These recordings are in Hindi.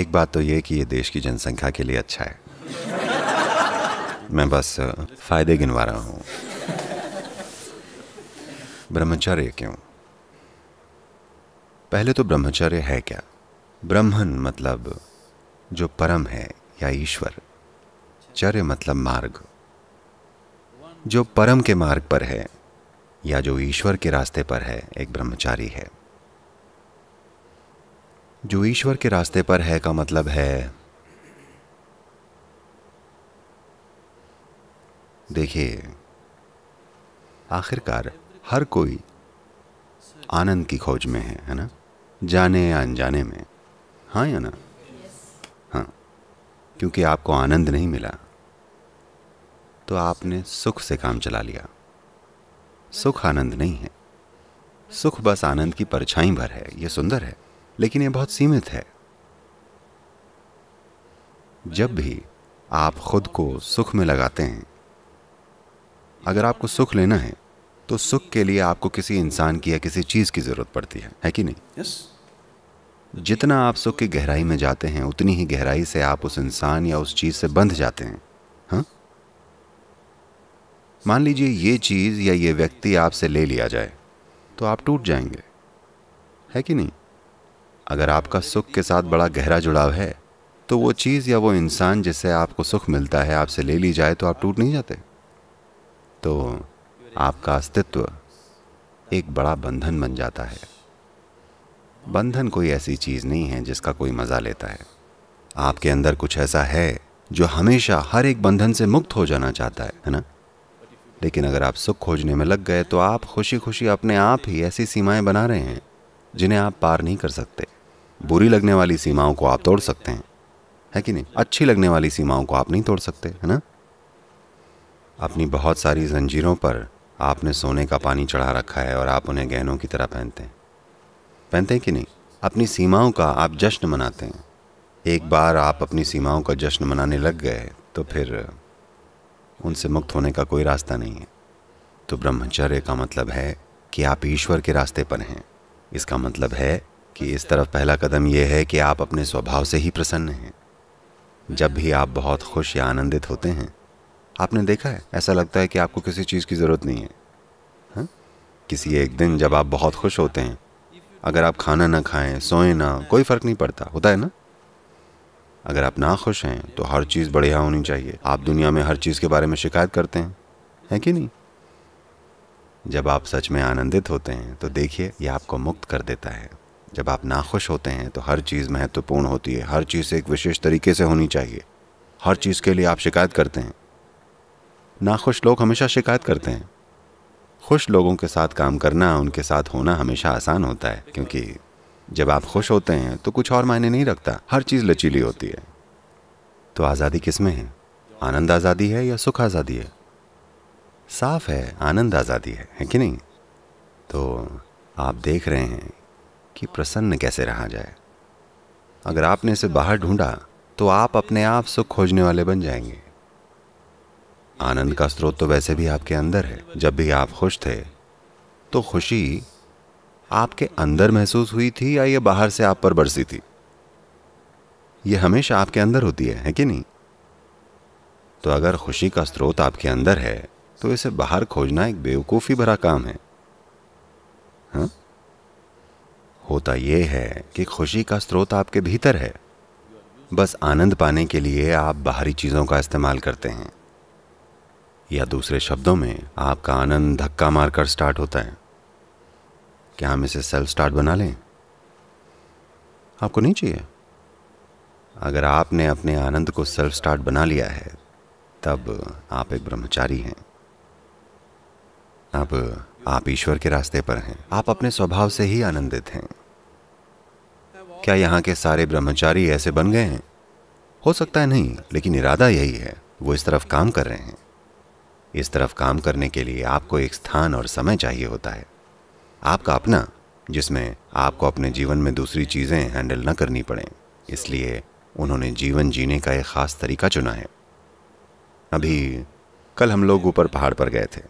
एक बात तो ये कि ये देश की जनसंख्या के लिए अच्छा है मैं बस फायदे गिनवा रहा हूँ ब्रह्मचर्य क्यों पहले तो ब्रह्मचर्य है क्या ब्रह्मन मतलब जो परम है या ईश्वर चर्य मतलब मार्ग जो परम के मार्ग पर है या जो ईश्वर के रास्ते पर है एक ब्रह्मचारी है जो ईश्वर के रास्ते पर है का मतलब है देखिए आखिरकार हर कोई आनंद की खोज में है है ना जाने या अनजाने में हाँ या ना हाँ क्योंकि आपको आनंद नहीं मिला तो आपने सुख से काम चला लिया सुख आनंद नहीं है सुख बस आनंद की परछाई भर है ये सुंदर है लेकिन यह बहुत सीमित है जब भी आप खुद को सुख में लगाते हैं अगर आपको सुख लेना है तो सुख के लिए आपको किसी इंसान की या किसी चीज़ की ज़रूरत पड़ती है है कि नहीं yes. जितना आप सुख की गहराई में जाते हैं उतनी ही गहराई से आप उस इंसान या उस चीज़ से बंध जाते हैं हा? मान लीजिए ये चीज़ या ये व्यक्ति आपसे ले लिया जाए तो आप टूट जाएंगे है कि नहीं अगर आपका सुख के साथ बड़ा गहरा जुड़ाव है तो वो चीज़ या वो इंसान जिससे आपको सुख मिलता है आपसे ले ली जाए तो आप टूट नहीं जाते तो आपका अस्तित्व एक बड़ा बंधन बन जाता है बंधन कोई ऐसी चीज़ नहीं है जिसका कोई मज़ा लेता है आपके अंदर कुछ ऐसा है जो हमेशा हर एक बंधन से मुक्त हो जाना चाहता है है ना लेकिन अगर आप सुख खोजने में लग गए तो आप खुशी खुशी अपने आप ही ऐसी सीमाएं बना रहे हैं जिन्हें आप पार नहीं कर सकते बुरी लगने वाली सीमाओं को आप तोड़ सकते हैं है कि नहीं अच्छी लगने वाली सीमाओं को आप नहीं तोड़ सकते है ना अपनी बहुत सारी जंजीरों पर आपने सोने का पानी चढ़ा रखा है और आप उन्हें गहनों की तरह पहनते हैं पहनते हैं कि नहीं अपनी सीमाओं का आप जश्न मनाते हैं एक बार आप अपनी सीमाओं का जश्न मनाने लग गए तो फिर उनसे मुक्त होने का कोई रास्ता नहीं है तो ब्रह्मचर्य का मतलब है कि आप ईश्वर के रास्ते पर हैं इसका मतलब है कि इस तरफ पहला कदम यह है कि आप अपने स्वभाव से ही प्रसन्न हैं जब भी आप बहुत खुश या आनंदित होते हैं आपने देखा है ऐसा लगता है कि आपको किसी चीज़ की ज़रूरत नहीं है हा? किसी एक दिन जब आप बहुत खुश होते हैं अगर आप खाना ना खाएं सोएं ना कोई फ़र्क नहीं पड़ता होता है ना अगर आप ना खुश हैं तो हर चीज़ बढ़िया होनी चाहिए आप दुनिया में हर चीज़ के बारे में शिकायत करते हैं है कि नहीं जब आप सच में आनंदित होते हैं तो देखिए यह आपको मुक्त कर देता है जब आप नाखुश होते हैं तो हर चीज़ महत्वपूर्ण होती है हर चीज़ एक विशेष तरीके से होनी चाहिए हर चीज़ के लिए आप शिकायत करते हैं नाखुश लोग हमेशा शिकायत करते हैं खुश लोगों के साथ काम करना उनके साथ होना हमेशा आसान होता है क्योंकि जब आप खुश होते हैं तो कुछ और मायने नहीं रखता हर चीज़ लचीली होती है तो आज़ादी किस में है आनंद आज़ादी है या सुख आज़ादी है साफ है आनंद आज़ादी है है कि नहीं तो आप देख रहे हैं कि प्रसन्न कैसे रहा जाए अगर आपने इसे बाहर ढूंढा तो आप अपने आप सुख खोजने वाले बन जाएंगे आनंद का स्रोत तो वैसे भी आपके अंदर है जब भी आप खुश थे तो खुशी आपके अंदर महसूस हुई थी या ये बाहर से आप पर बरसी थी यह हमेशा आपके अंदर होती है है कि नहीं तो अगर खुशी का स्रोत आपके अंदर है तो इसे बाहर खोजना एक बेवकूफ़ी भरा काम है हाँ होता यह है कि खुशी का स्रोत आपके भीतर है बस आनंद पाने के लिए आप बाहरी चीज़ों का इस्तेमाल करते हैं या दूसरे शब्दों में आपका आनंद धक्का मारकर स्टार्ट होता है क्या हम इसे सेल्फ स्टार्ट बना लें आपको नहीं चाहिए अगर आपने अपने आनंद को सेल्फ स्टार्ट बना लिया है तब आप एक ब्रह्मचारी हैं अब आप ईश्वर के रास्ते पर हैं आप अपने स्वभाव से ही आनंदित हैं क्या यहाँ के सारे ब्रह्मचारी ऐसे बन गए हैं हो सकता है नहीं लेकिन इरादा यही है वो इस तरफ काम कर रहे हैं इस तरफ काम करने के लिए आपको एक स्थान और समय चाहिए होता है आपका अपना जिसमें आपको अपने जीवन में दूसरी चीज़ें हैंडल न करनी पड़ें इसलिए उन्होंने जीवन जीने का एक ख़ास तरीका चुना है अभी कल हम लोग ऊपर पहाड़ पर गए थे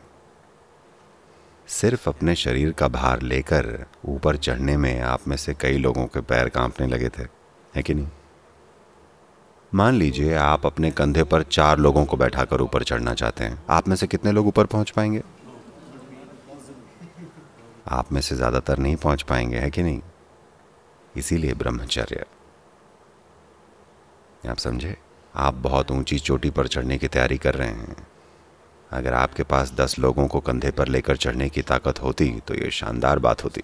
सिर्फ अपने शरीर का भार लेकर ऊपर चढ़ने में आप में से कई लोगों के पैर कांपने लगे थे है कि नहीं मान लीजिए आप अपने कंधे पर चार लोगों को बैठाकर ऊपर चढ़ना चाहते हैं आप में से कितने लोग ऊपर पहुंच पाएंगे आप में से ज़्यादातर नहीं पहुंच पाएंगे है कि नहीं इसीलिए ब्रह्मचर्य आप समझे आप बहुत ऊंची चोटी पर चढ़ने की तैयारी कर रहे हैं अगर आपके पास दस लोगों को कंधे पर लेकर चढ़ने की ताकत होती तो ये शानदार बात होती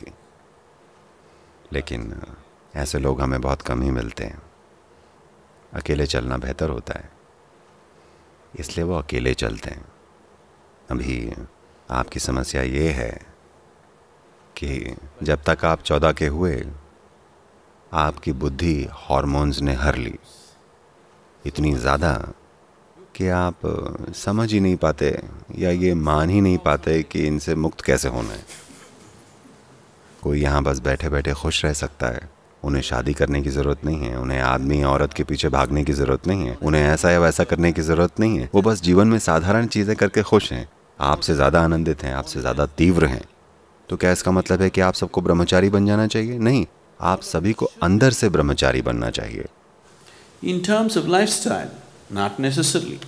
लेकिन ऐसे लोग हमें बहुत कम ही मिलते हैं अकेले चलना बेहतर होता है इसलिए वो अकेले चलते हैं अभी आपकी समस्या ये है कि जब तक आप चौदह के हुए आपकी बुद्धि हॉर्मोन्स ने हर ली इतनी ज़्यादा कि आप समझ ही नहीं पाते या ये मान ही नहीं पाते कि इनसे मुक्त कैसे होना है कोई यहाँ बस बैठे बैठे खुश रह सकता है उन्हें शादी करने की ज़रूरत नहीं है उन्हें आदमी औरत के पीछे भागने की ज़रूरत नहीं है उन्हें ऐसा या वैसा करने की ज़रूरत नहीं है वो बस जीवन में साधारण चीज़ें करके खुश हैं आपसे ज़्यादा आनंदित हैं आपसे ज़्यादा तीव्र हैं तो क्या इसका मतलब है कि आप सबको ब्रह्मचारी बन जाना चाहिए नहीं आप सभी को अंदर से ब्रह्मचारी बनना चाहिए in terms of style Not necessarily.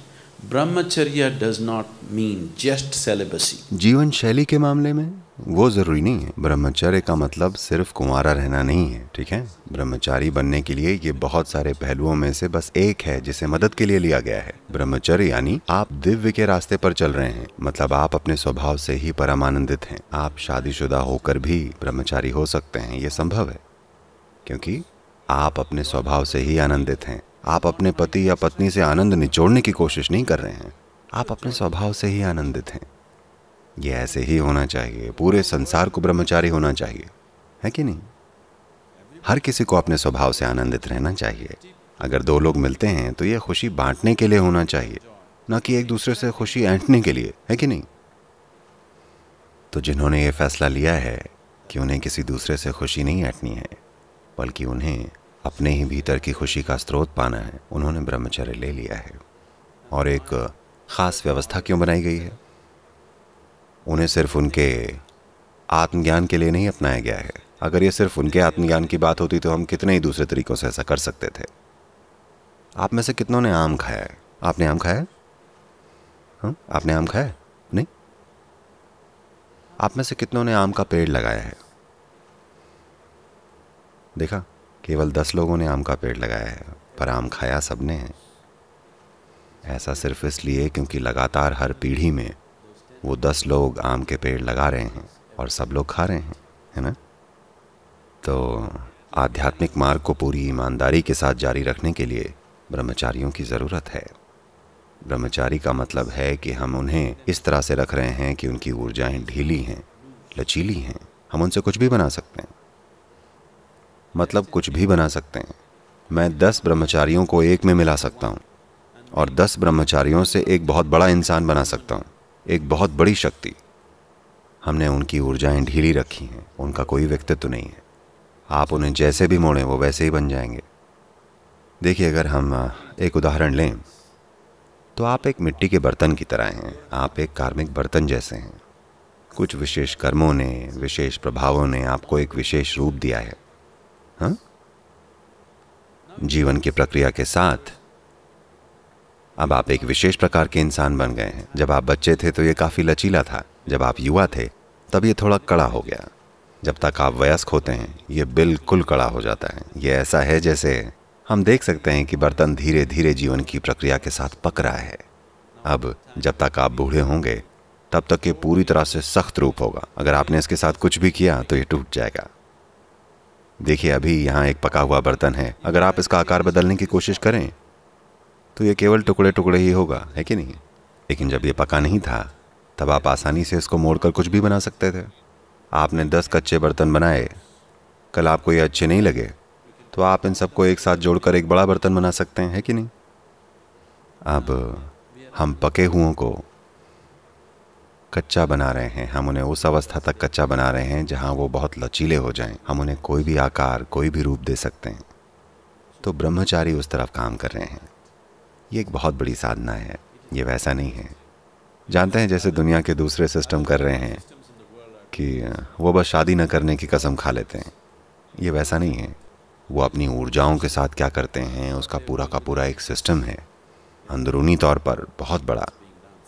brahmacharya does not mean just celibacy जीवन शैली के मामले में वो ज़रूरी नहीं है ब्रह्मचर्य का मतलब सिर्फ कुंवारा रहना नहीं है ठीक है ब्रह्मचारी बनने के लिए ये बहुत सारे पहलुओं में से बस एक है जिसे मदद के लिए लिया गया है ब्रह्मचर्य यानी आप दिव्य के रास्ते पर चल रहे हैं मतलब आप अपने स्वभाव से ही परमानंदित हैं आप शादीशुदा होकर भी ब्रह्मचारी हो सकते हैं ये संभव है क्योंकि आप अपने स्वभाव से ही आनंदित हैं आप अपने पति या पत्नी से आनंद निचोड़ने की कोशिश नहीं कर रहे हैं आप अपने स्वभाव से ही आनंदित हैं ये ऐसे ही होना चाहिए पूरे संसार को ब्रह्मचारी होना चाहिए है कि नहीं हर किसी को अपने स्वभाव से आनंदित रहना चाहिए अगर दो लोग मिलते हैं तो ये खुशी बांटने के लिए होना चाहिए ना कि एक दूसरे से खुशी ऐंठने के लिए है कि नहीं तो जिन्होंने ये फैसला लिया है कि उन्हें किसी दूसरे से खुशी नहीं ऐंठनी है बल्कि उन्हें अपने ही भीतर की खुशी का स्रोत पाना है उन्होंने ब्रह्मचर्य ले लिया है और एक खास व्यवस्था क्यों बनाई गई है उन्हें सिर्फ उनके आत्मज्ञान के लिए नहीं अपनाया गया है अगर ये सिर्फ उनके आत्मज्ञान की बात होती तो हम कितने ही दूसरे तरीकों से ऐसा कर सकते थे आप में से कितनों ने आम खाया है आपने आम खाया हाँ आपने आम खाया नहीं आप में से कितनों ने आम का पेड़ लगाया है देखा केवल दस लोगों ने आम का पेड़ लगाया है पर आम खाया सबने है ऐसा सिर्फ इसलिए क्योंकि लगातार हर पीढ़ी में वो दस लोग आम के पेड़ लगा रहे हैं और सब लोग खा रहे हैं है ना तो आध्यात्मिक मार्ग को पूरी ईमानदारी के साथ जारी रखने के लिए ब्रह्मचारियों की ज़रूरत है ब्रह्मचारी का मतलब है कि हम उन्हें इस तरह से रख रहे हैं कि उनकी ऊर्जाएं ढीली हैं लचीली हैं हम उनसे कुछ भी बना सकते हैं मतलब कुछ भी बना सकते हैं मैं दस ब्रह्मचारियों को एक में मिला सकता हूँ और दस ब्रह्मचारियों से एक बहुत बड़ा इंसान बना सकता हूँ एक बहुत बड़ी शक्ति हमने उनकी ऊर्जाएं ढीली रखी हैं उनका कोई व्यक्तित्व नहीं है आप उन्हें जैसे भी मोड़ें वो वैसे ही बन जाएंगे देखिए अगर हम एक उदाहरण लें तो आप एक मिट्टी के बर्तन की तरह हैं आप एक कार्मिक बर्तन जैसे हैं कुछ विशेष कर्मों ने विशेष प्रभावों ने आपको एक विशेष रूप दिया है हा? जीवन की प्रक्रिया के साथ अब आप एक विशेष प्रकार के इंसान बन गए हैं जब आप बच्चे थे तो ये काफ़ी लचीला था जब आप युवा थे तब ये थोड़ा कड़ा हो गया जब तक आप वयस्क होते हैं ये बिल्कुल कड़ा हो जाता है ये ऐसा है जैसे हम देख सकते हैं कि बर्तन धीरे धीरे जीवन की प्रक्रिया के साथ पक रहा है अब जब तक आप बूढ़े होंगे तब तक ये पूरी तरह से सख्त रूप होगा अगर आपने इसके साथ कुछ भी किया तो ये टूट जाएगा देखिए अभी यहाँ एक पका हुआ बर्तन है अगर आप इसका आकार बदलने की कोशिश करें तो ये केवल टुकड़े टुकड़े ही होगा है कि नहीं लेकिन जब ये पका नहीं था तब आप आसानी से इसको मोड़कर कुछ भी बना सकते थे आपने दस कच्चे बर्तन बनाए कल आपको ये अच्छे नहीं लगे तो आप इन सबको एक साथ जोड़कर एक बड़ा बर्तन बना सकते हैं है कि नहीं अब हम पके हुओं को कच्चा बना रहे हैं हम उन्हें उस अवस्था तक कच्चा बना रहे हैं जहाँ वो बहुत लचीले हो जाएं हम उन्हें कोई भी आकार कोई भी रूप दे सकते हैं तो ब्रह्मचारी उस तरफ काम कर रहे हैं ये एक बहुत बड़ी साधना है ये वैसा नहीं है जानते हैं जैसे दुनिया के दूसरे सिस्टम कर रहे हैं कि वो बस शादी न करने की कसम खा लेते हैं ये वैसा नहीं है वो अपनी ऊर्जाओं के साथ क्या करते हैं उसका पूरा का पूरा एक सिस्टम है अंदरूनी तौर पर बहुत बड़ा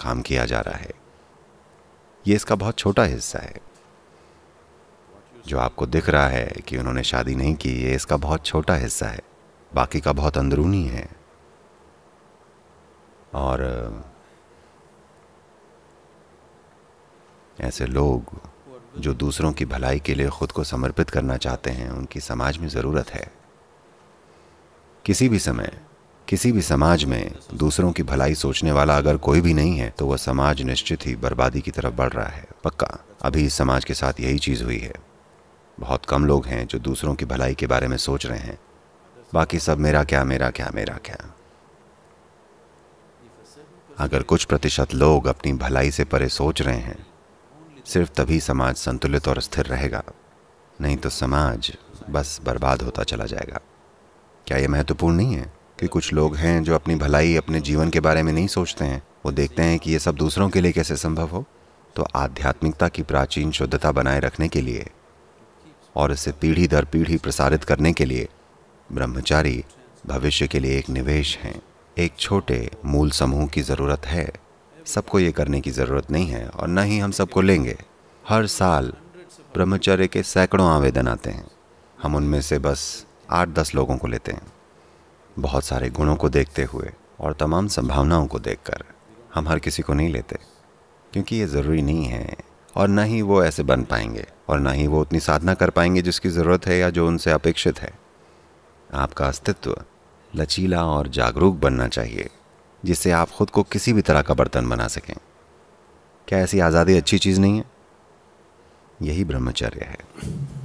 काम किया जा रहा है ये इसका बहुत छोटा हिस्सा है जो आपको दिख रहा है कि उन्होंने शादी नहीं की ये इसका बहुत छोटा हिस्सा है बाकी का बहुत अंदरूनी है और ऐसे लोग जो दूसरों की भलाई के लिए खुद को समर्पित करना चाहते हैं उनकी समाज में ज़रूरत है किसी भी समय किसी भी समाज में दूसरों की भलाई सोचने वाला अगर कोई भी नहीं है तो वह समाज निश्चित ही बर्बादी की तरफ बढ़ रहा है पक्का अभी इस समाज के साथ यही चीज़ हुई है बहुत कम लोग हैं जो दूसरों की भलाई के बारे में सोच रहे हैं बाकी सब मेरा क्या मेरा क्या मेरा क्या अगर कुछ प्रतिशत लोग अपनी भलाई से परे सोच रहे हैं सिर्फ तभी समाज संतुलित और स्थिर रहेगा नहीं तो समाज बस बर्बाद होता चला जाएगा क्या यह महत्वपूर्ण नहीं है कि कुछ लोग हैं जो अपनी भलाई अपने जीवन के बारे में नहीं सोचते हैं वो देखते हैं कि ये सब दूसरों के लिए कैसे संभव हो तो आध्यात्मिकता की प्राचीन शुद्धता बनाए रखने के लिए और इसे पीढ़ी दर पीढ़ी प्रसारित करने के लिए ब्रह्मचारी भविष्य के लिए एक निवेश हैं एक छोटे मूल समूह की ज़रूरत है सबको ये करने की ज़रूरत नहीं है और न ही हम सबको लेंगे हर साल ब्रह्मचर्य के सैकड़ों आवेदन आते हैं हम उनमें से बस आठ दस लोगों को लेते हैं बहुत सारे गुणों को देखते हुए और तमाम संभावनाओं को देखकर हम हर किसी को नहीं लेते क्योंकि ये ज़रूरी नहीं है और ना ही वो ऐसे बन पाएंगे और ना ही वो उतनी साधना कर पाएंगे जिसकी ज़रूरत है या जो उनसे अपेक्षित है आपका अस्तित्व लचीला और जागरूक बनना चाहिए जिससे आप खुद को किसी भी तरह का बर्तन बना सकें क्या ऐसी आज़ादी अच्छी चीज़ नहीं है यही ब्रह्मचर्य है